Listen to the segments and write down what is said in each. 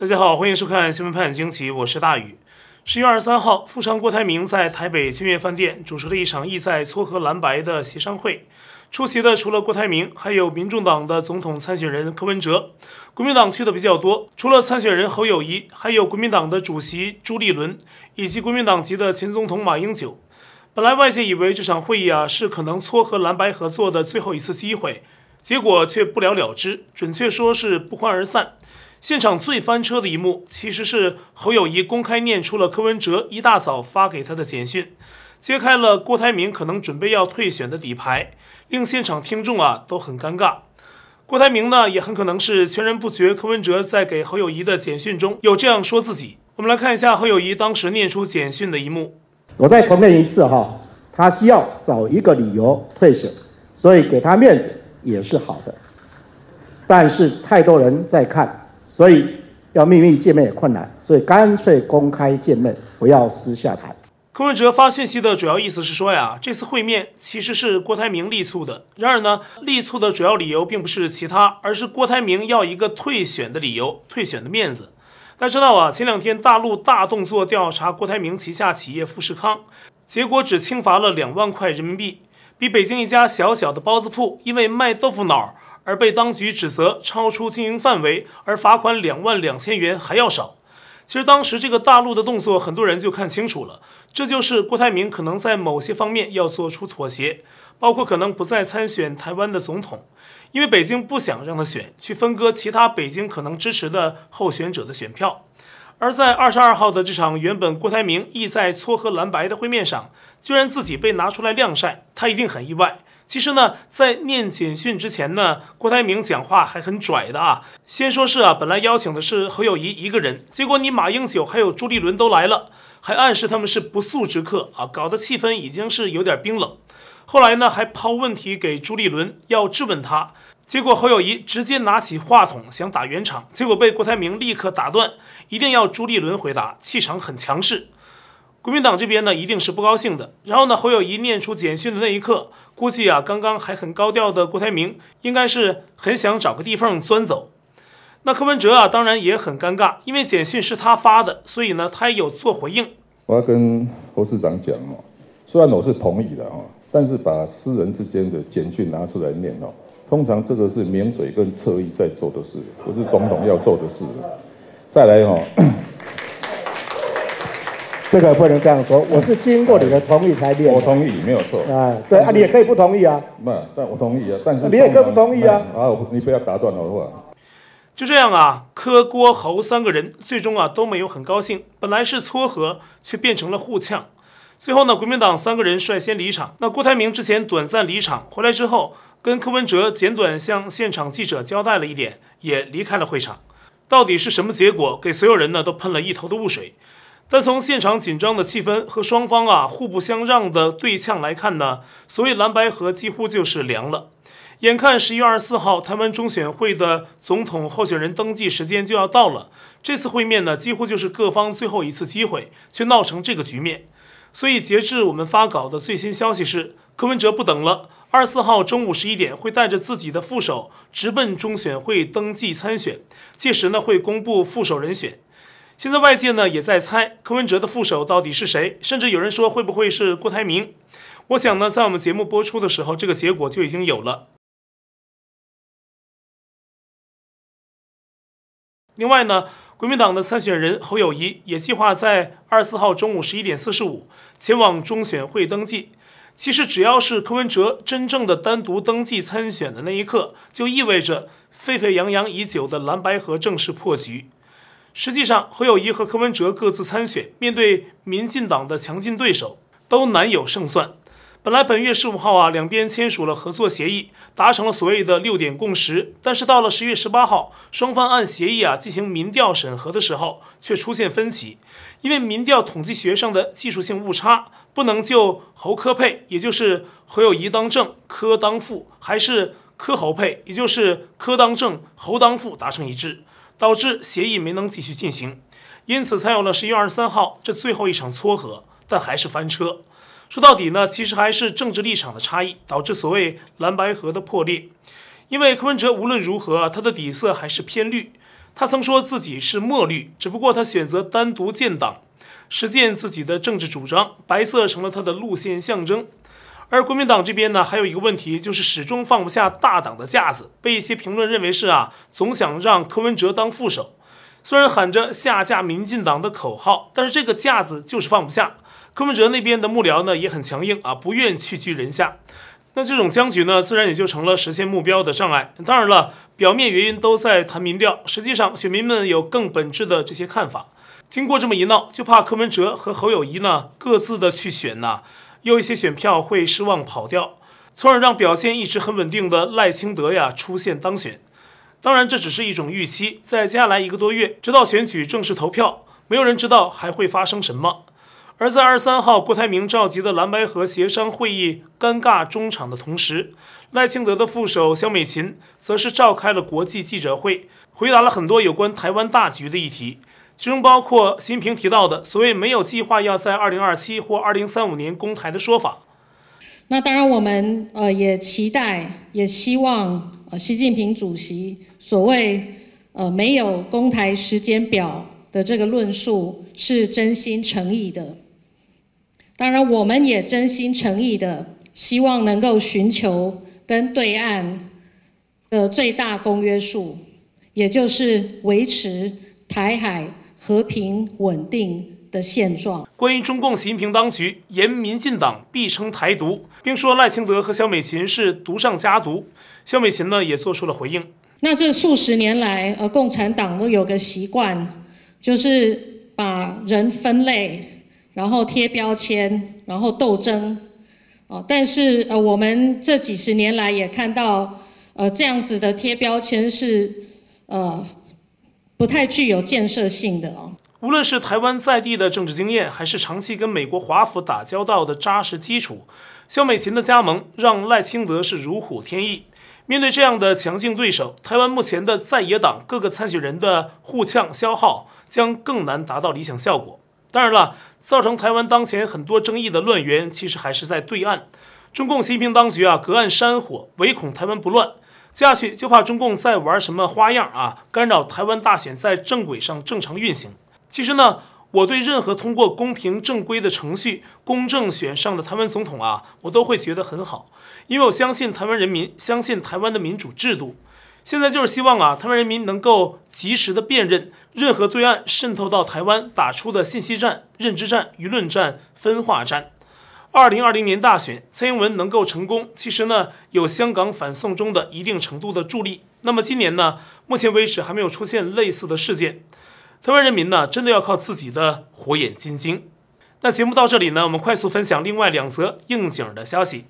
大家好，欢迎收看《新闻拍点惊奇》，我是大宇。十月二十三号，富商郭台铭在台北君悦饭店主持了一场意在撮合蓝白的协商会。出席的除了郭台铭，还有民众党的总统参选人柯文哲。国民党去的比较多，除了参选人侯友谊，还有国民党的主席朱立伦，以及国民党籍的前总统马英九。本来外界以为这场会议啊是可能撮合蓝白合作的最后一次机会，结果却不了了之，准确说是不欢而散。现场最翻车的一幕，其实是侯友谊公开念出了柯文哲一大早发给他的简讯，揭开了郭台铭可能准备要退选的底牌，令现场听众啊都很尴尬。郭台铭呢也很可能是全然不觉，柯文哲在给侯友谊的简讯中有这样说自己。我们来看一下侯友谊当时念出简讯的一幕。我再重申一次哈，他需要找一个理由退选，所以给他面子也是好的，但是太多人在看。所以要秘密见面也困难，所以干脆公开见面，不要私下谈。柯文哲发信息的主要意思是说呀，这次会面其实是郭台铭力促的。然而呢，力促的主要理由并不是其他，而是郭台铭要一个退选的理由，退选的面子。大家知道啊，前两天大陆大动作调查郭台铭旗下企业富士康，结果只轻罚了两万块人民币，比北京一家小小的包子铺因为卖豆腐脑。而被当局指责超出经营范围，而罚款两万两千元还要少。其实当时这个大陆的动作，很多人就看清楚了，这就是郭台铭可能在某些方面要做出妥协，包括可能不再参选台湾的总统，因为北京不想让他选，去分割其他北京可能支持的候选者的选票。而在二十二号的这场原本郭台铭意在撮合蓝白的会面上，居然自己被拿出来晾晒，他一定很意外。其实呢，在念简讯之前呢，郭台铭讲话还很拽的啊。先说是啊，本来邀请的是侯友谊一个人，结果你马英九还有朱立伦都来了，还暗示他们是不速之客啊，搞得气氛已经是有点冰冷。后来呢，还抛问题给朱立伦要质问他，结果侯友谊直接拿起话筒想打圆场，结果被郭台铭立刻打断，一定要朱立伦回答，气场很强势。国民党这边呢，一定是不高兴的。然后呢，侯友谊念出简讯的那一刻。估计啊，刚刚还很高调的郭台铭，应该是很想找个地缝钻走。那柯文哲啊，当然也很尴尬，因为简讯是他发的，所以呢，他也有做回应。我要跟侯市长讲哦，虽然我是同意的啊，但是把私人之间的简讯拿出来念哦，通常这个是名嘴跟侧翼在做的事，不是总统要做的事。再来哦。这个不能这样说，我是经过你的同意才练。我同意，没有错。啊，对啊，你也可以不同意啊。没，但我同意啊。但是你也可以不同意啊。啊，你不要打断我的话。就这样啊，柯、郭、侯三个人最终啊都没有很高兴。本来是撮合，却变成了互呛。最后呢，国民党三个人率先离场。那郭台铭之前短暂离场，回来之后跟柯文哲简短向现场记者交代了一点，也离开了会场。到底是什么结果，给所有人呢都喷了一头的雾水。但从现场紧张的气氛和双方啊互不相让的对呛来看呢，所谓蓝白河几乎就是凉了。眼看十一月二十四号台湾中选会的总统候选人登记时间就要到了，这次会面呢几乎就是各方最后一次机会，却闹成这个局面。所以截至我们发稿的最新消息是，柯文哲不等了，二十四号中午十一点会带着自己的副手直奔中选会登记参选，届时呢会公布副手人选。现在外界呢也在猜柯文哲的副手到底是谁，甚至有人说会不会是郭台铭？我想呢，在我们节目播出的时候，这个结果就已经有了。另外呢，国民党的参选人侯友谊也计划在二十四号中午十一点四十五前往中选会登记。其实，只要是柯文哲真正的单独登记参选的那一刻，就意味着沸沸扬扬已久的蓝白河正式破局。实际上，侯友谊和柯文哲各自参选，面对民进党的强劲对手，都难有胜算。本来本月十五号啊，两边签署了合作协议，达成了所谓的六点共识。但是到了十月十八号，双方按协议啊进行民调审核的时候，却出现分歧，因为民调统计学上的技术性误差，不能就侯科配，也就是侯友谊当政，柯当副，还是科侯配，也就是柯当正，侯当副，达成一致。导致协议没能继续进行，因此才有了十一月二十三号这最后一场撮合，但还是翻车。说到底呢，其实还是政治立场的差异导致所谓蓝白河的破裂。因为柯文哲无论如何，他的底色还是偏绿。他曾说自己是墨绿，只不过他选择单独建党，实践自己的政治主张。白色成了他的路线象征。而国民党这边呢，还有一个问题，就是始终放不下大党的架子，被一些评论认为是啊，总想让柯文哲当副手。虽然喊着下架民进党的口号，但是这个架子就是放不下。柯文哲那边的幕僚呢，也很强硬啊，不愿屈居人下。那这种僵局呢，自然也就成了实现目标的障碍。当然了，表面原因都在谈民调，实际上选民们有更本质的这些看法。经过这么一闹，就怕柯文哲和侯友谊呢各自的去选呢。有一些选票会失望跑掉，从而让表现一直很稳定的赖清德呀出现当选。当然，这只是一种预期。在接下来一个多月，直到选举正式投票，没有人知道还会发生什么。而在二十三号郭台铭召集的蓝白河协商会议尴尬中场的同时，赖清德的副手肖美琴则是召开了国际记者会，回答了很多有关台湾大局的议题。其中包括习近平提到的所谓“没有计划要在二零二七或二零三五年公台”的说法。那当然，我们呃也期待，也希望呃习近平主席所谓“呃没有公台时间表”的这个论述是真心诚意的。当然，我们也真心诚意的希望能够寻求跟对岸的最大公约数，也就是维持台海。和平稳定的现状。关于中共习近平当局言民进党必称台独，并说赖清德和肖美琴是毒上家毒，肖美琴呢也做出了回应。那这数十年来，呃，共产党有个习惯，就是把人分类，然后贴标签，然后斗争。哦，但是呃，我们这几十年来也看到，呃，这样子的贴标签是呃。不太具有建设性的哦。无论是台湾在地的政治经验，还是长期跟美国华府打交道的扎实基础，肖美琴的加盟让赖清德是如虎添翼。面对这样的强劲对手，台湾目前的在野党各个参选人的互呛消耗将更难达到理想效果。当然了，造成台湾当前很多争议的乱源，其实还是在对岸，中共习近平当局啊，隔岸山火，唯恐台湾不乱。接下去就怕中共再玩什么花样啊，干扰台湾大选在正轨上正常运行。其实呢，我对任何通过公平正规的程序、公正选上的台湾总统啊，我都会觉得很好，因为我相信台湾人民，相信台湾的民主制度。现在就是希望啊，台湾人民能够及时的辨认任何对岸渗透到台湾打出的信息战、认知战、舆论战、分化战。二零二零年大选，蔡英文能够成功，其实呢有香港反送中的一定程度的助力。那么今年呢，目前为止还没有出现类似的事件，台湾人民呢真的要靠自己的火眼金睛。那节目到这里呢，我们快速分享另外两则应景的消息。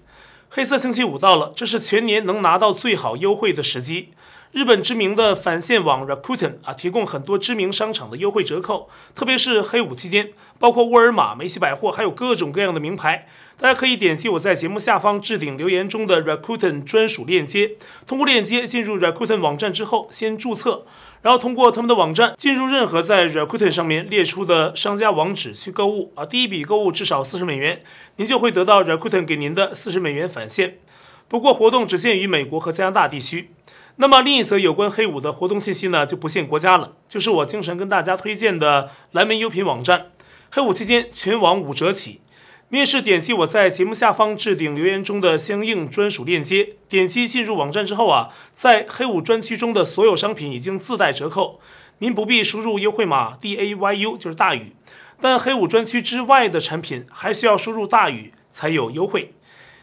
黑色星期五到了，这是全年能拿到最好优惠的时机。日本知名的返现网 Rakuten 啊，提供很多知名商场的优惠折扣，特别是黑五期间，包括沃尔玛、梅西百货，还有各种各样的名牌。大家可以点击我在节目下方置顶留言中的 Rakuten 专属链接，通过链接进入 Rakuten 网站之后，先注册，然后通过他们的网站进入任何在 Rakuten 上面列出的商家网址去购物啊。第一笔购物至少四十美元，您就会得到 Rakuten 给您的四十美元返现。不过活动只限于美国和加拿大地区。那么另一则有关黑五的活动信息呢，就不限国家了，就是我经常跟大家推荐的蓝莓优品网站，黑五期间全网五折起。您是点击我在节目下方置顶留言中的相应专属链接，点击进入网站之后啊，在黑五专区中的所有商品已经自带折扣，您不必输入优惠码 D A Y U 就是大宇，但黑五专区之外的产品还需要输入大宇才有优惠。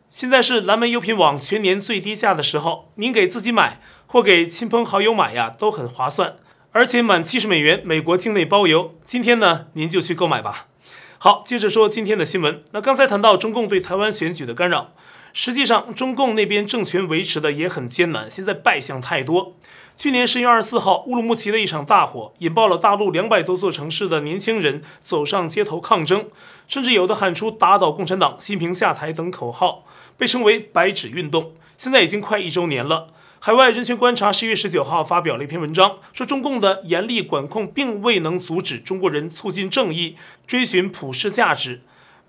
现在是蓝莓优品网全年最低价的时候，您给自己买。或给亲朋好友买呀，都很划算，而且满七十美元美国境内包邮。今天呢，您就去购买吧。好，接着说今天的新闻。那刚才谈到中共对台湾选举的干扰，实际上中共那边政权维持的也很艰难，现在败相太多。去年十月二十四号，乌鲁木齐的一场大火，引爆了大陆两百多座城市的年轻人走上街头抗争，甚至有的喊出“打倒共产党，习近平下台”等口号，被称为“白纸运动”。现在已经快一周年了。海外人权观察十一月十九号发表了一篇文章，说中共的严厉管控并未能阻止中国人促进正义、追寻普世价值。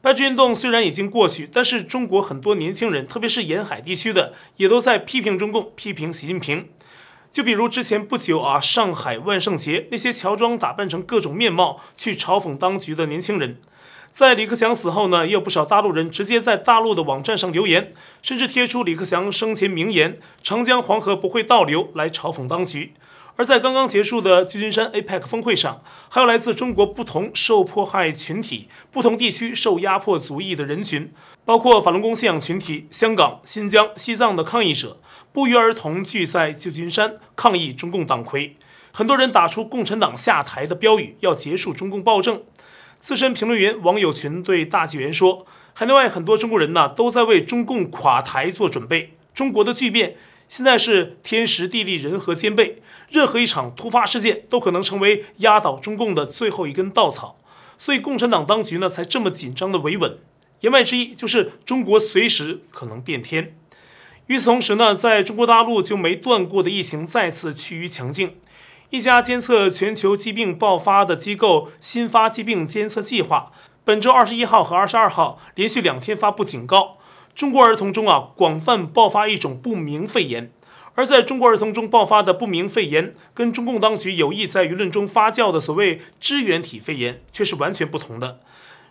白纸运动虽然已经过去，但是中国很多年轻人，特别是沿海地区的，也都在批评中共、批评习近平。就比如之前不久啊，上海万圣节那些乔装打扮成各种面貌去嘲讽当局的年轻人。在李克强死后呢，也有不少大陆人直接在大陆的网站上留言，甚至贴出李克强生前名言“长江黄河不会倒流”来嘲讽当局。而在刚刚结束的旧金山 APEC 峰会上，还有来自中国不同受迫害群体、不同地区受压迫族裔的人群，包括法轮功信仰群体、香港、新疆、西藏的抗议者，不约而同聚在旧金山抗议中共党魁。很多人打出“共产党下台”的标语，要结束中共暴政。资深评论员网友群对大纪元说：“海内外很多中国人呢，都在为中共垮台做准备。中国的巨变现在是天时地利人和兼备，任何一场突发事件都可能成为压倒中共的最后一根稻草。所以共产党当局呢，才这么紧张的维稳。言外之意就是，中国随时可能变天。与此同时呢，在中国大陆就没断过的疫情再次趋于强劲。”一家监测全球疾病爆发的机构——新发疾病监测计划，本周二十一号和二十二号连续两天发布警告：中国儿童中啊广泛爆发一种不明肺炎，而在中国儿童中爆发的不明肺炎，跟中共当局有意在舆论中发酵的所谓支原体肺炎却是完全不同的。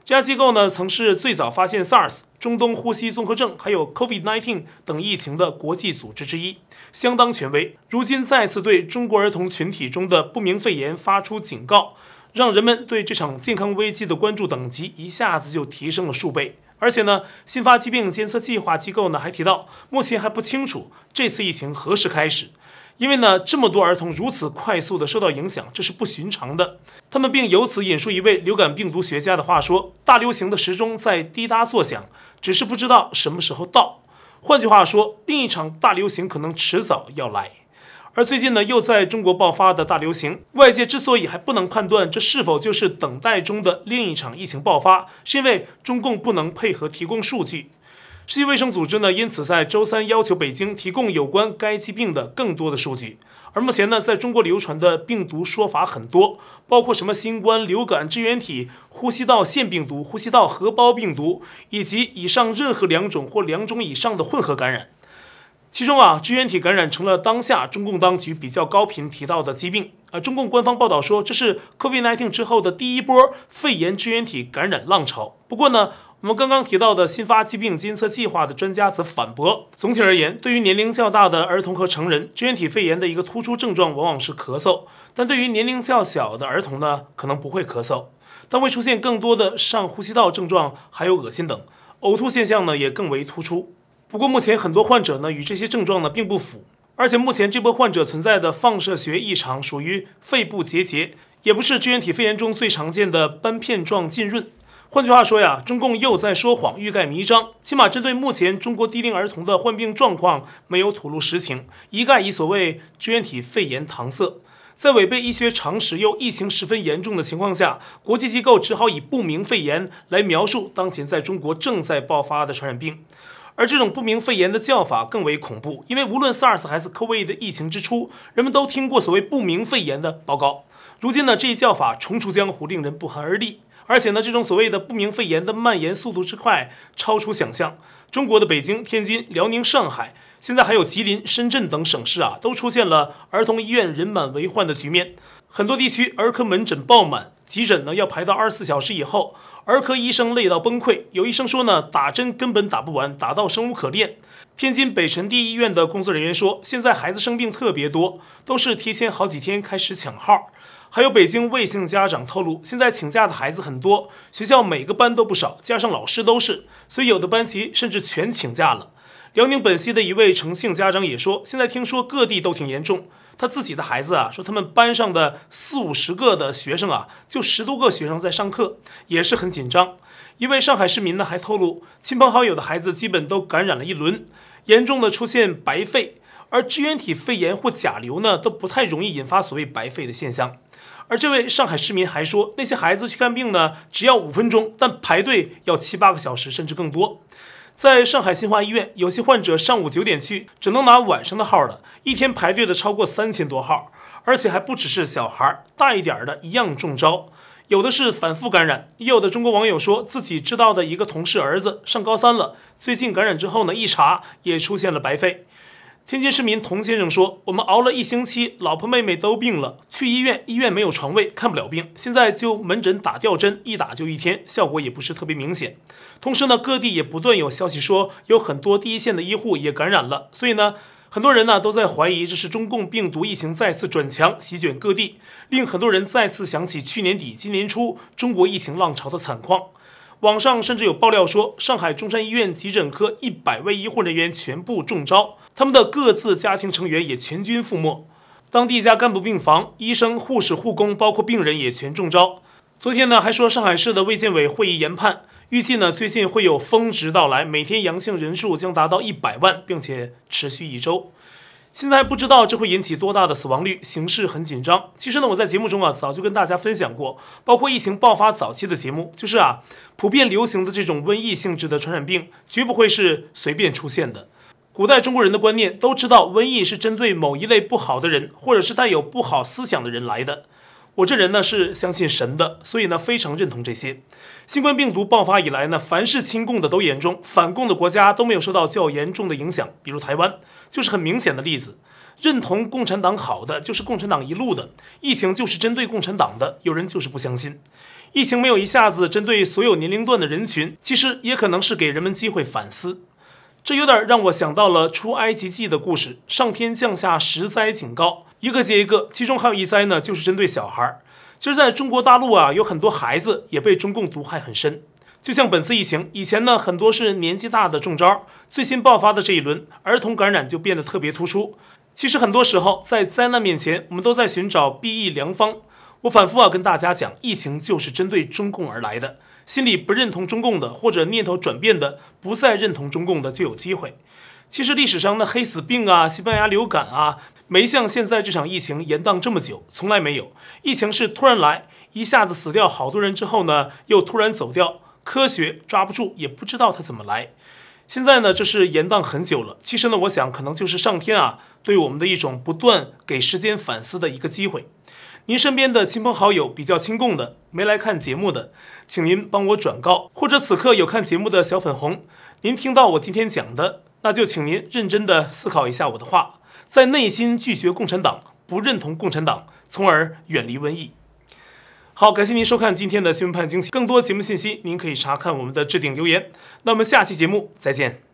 这家机构呢，曾是最早发现 SARS、中东呼吸综合症，还有 COVID-19 等疫情的国际组织之一，相当权威。如今再次对中国儿童群体中的不明肺炎发出警告，让人们对这场健康危机的关注等级一下子就提升了数倍。而且呢，新发疾病监测计划机构呢还提到，目前还不清楚这次疫情何时开始。因为呢，这么多儿童如此快速地受到影响，这是不寻常的。他们并由此引述一位流感病毒学家的话说：“大流行的时钟在滴答作响，只是不知道什么时候到。”换句话说，另一场大流行可能迟早要来。而最近呢，又在中国爆发的大流行，外界之所以还不能判断这是否就是等待中的另一场疫情爆发，是因为中共不能配合提供数据。世界卫生组织呢，因此在周三要求北京提供有关该疾病的更多的数据。而目前呢，在中国流传的病毒说法很多，包括什么新冠、流感、支原体、呼吸道腺病毒、呼吸道合胞病毒，以及以上任何两种或两种以上的混合感染。其中啊，支原体感染成了当下中共当局比较高频提到的疾病。啊，中共官方报道说，这是 COVID-19 之后的第一波肺炎支原体感染浪潮。不过呢，我们刚刚提到的新发疾病监测计划的专家则反驳：总体而言，对于年龄较大的儿童和成人，支原体肺炎的一个突出症状往往是咳嗽；但对于年龄较小的儿童呢，可能不会咳嗽，但会出现更多的上呼吸道症状，还有恶心等呕吐现象呢，也更为突出。不过目前很多患者呢，与这些症状呢并不符，而且目前这波患者存在的放射学异常属于肺部结节，也不是支原体肺炎中最常见的斑片状浸润。换句话说呀，中共又在说谎、欲盖弥彰。起码针对目前中国低龄儿童的患病状况，没有吐露实情，一概以所谓“支原体肺炎”搪塞。在违背医学常识又疫情十分严重的情况下，国际机构只好以“不明肺炎”来描述当前在中国正在爆发的传染病。而这种“不明肺炎”的叫法更为恐怖，因为无论 SARS 还是 COVID 的疫情之初，人们都听过所谓“不明肺炎”的报告。如今呢，这一叫法重出江湖，令人不寒而栗。而且呢，这种所谓的不明肺炎的蔓延速度之快，超出想象。中国的北京、天津、辽宁、上海，现在还有吉林、深圳等省市啊，都出现了儿童医院人满为患的局面。很多地区儿科门诊爆满，急诊呢要排到二十四小时以后，儿科医生累到崩溃。有医生说呢，打针根本打不完，打到生无可恋。天津北辰第一医院的工作人员说，现在孩子生病特别多，都是提前好几天开始抢号。还有北京魏姓家长透露，现在请假的孩子很多，学校每个班都不少，加上老师都是，所以有的班级甚至全请假了。辽宁本溪的一位诚信家长也说，现在听说各地都挺严重，他自己的孩子啊，说他们班上的四五十个的学生啊，就十多个学生在上课，也是很紧张。一位上海市民呢还透露，亲朋好友的孩子基本都感染了一轮，严重的出现白肺，而支原体肺炎或甲流呢都不太容易引发所谓白肺的现象。而这位上海市民还说，那些孩子去看病呢，只要五分钟，但排队要七八个小时甚至更多。在上海新华医院，有些患者上午九点去，只能拿晚上的号了。一天排队的超过三千多号，而且还不只是小孩，大一点的一样中招。有的是反复感染，也有的中国网友说自己知道的一个同事儿子上高三了，最近感染之后呢，一查也出现了白肺。天津市民童先生说：“我们熬了一星期，老婆妹妹都病了，去医院，医院没有床位，看不了病。现在就门诊打吊针，一打就一天，效果也不是特别明显。同时呢，各地也不断有消息说，有很多第一线的医护也感染了。所以呢，很多人呢都在怀疑，这是中共病毒疫情再次转强，席卷各地，令很多人再次想起去年底、今年初中国疫情浪潮的惨况。”网上甚至有爆料说，上海中山医院急诊科一百位医护人员全部中招，他们的各自家庭成员也全军覆没。当地一家干部病房医生、护士、护工，包括病人也全中招。昨天呢，还说上海市的卫健委会议研判，预计呢最近会有峰值到来，每天阳性人数将达到一百万，并且持续一周。现在不知道这会引起多大的死亡率，形势很紧张。其实呢，我在节目中啊，早就跟大家分享过，包括疫情爆发早期的节目，就是啊，普遍流行的这种瘟疫性质的传染病，绝不会是随便出现的。古代中国人的观念都知道，瘟疫是针对某一类不好的人，或者是带有不好思想的人来的。我这人呢是相信神的，所以呢非常认同这些。新冠病毒爆发以来呢，凡是亲共的都严重，反共的国家都没有受到较严重的影响，比如台湾就是很明显的例子。认同共产党好的就是共产党一路的，疫情就是针对共产党的。有人就是不相信，疫情没有一下子针对所有年龄段的人群，其实也可能是给人们机会反思。这有点让我想到了出埃及记的故事，上天降下十灾警告。一个接一个，其中还有一灾呢，就是针对小孩儿。其实，在中国大陆啊，有很多孩子也被中共毒害很深。就像本次疫情，以前呢，很多是年纪大的中招，最新爆发的这一轮，儿童感染就变得特别突出。其实，很多时候在灾难面前，我们都在寻找避疫良方。我反复啊跟大家讲，疫情就是针对中共而来的。心里不认同中共的，或者念头转变的，不再认同中共的，就有机会。其实，历史上的黑死病啊，西班牙流感啊。没像现在这场疫情延宕这么久，从来没有。疫情是突然来，一下子死掉好多人之后呢，又突然走掉，科学抓不住，也不知道它怎么来。现在呢，这是延宕很久了。其实呢，我想可能就是上天啊，对我们的一种不断给时间反思的一个机会。您身边的亲朋好友比较亲共的，没来看节目的，请您帮我转告；或者此刻有看节目的小粉红，您听到我今天讲的，那就请您认真的思考一下我的话。在内心拒绝共产党，不认同共产党，从而远离瘟疫。好，感谢您收看今天的《新闻判惊》，更多节目信息您可以查看我们的置顶留言。那我们下期节目再见。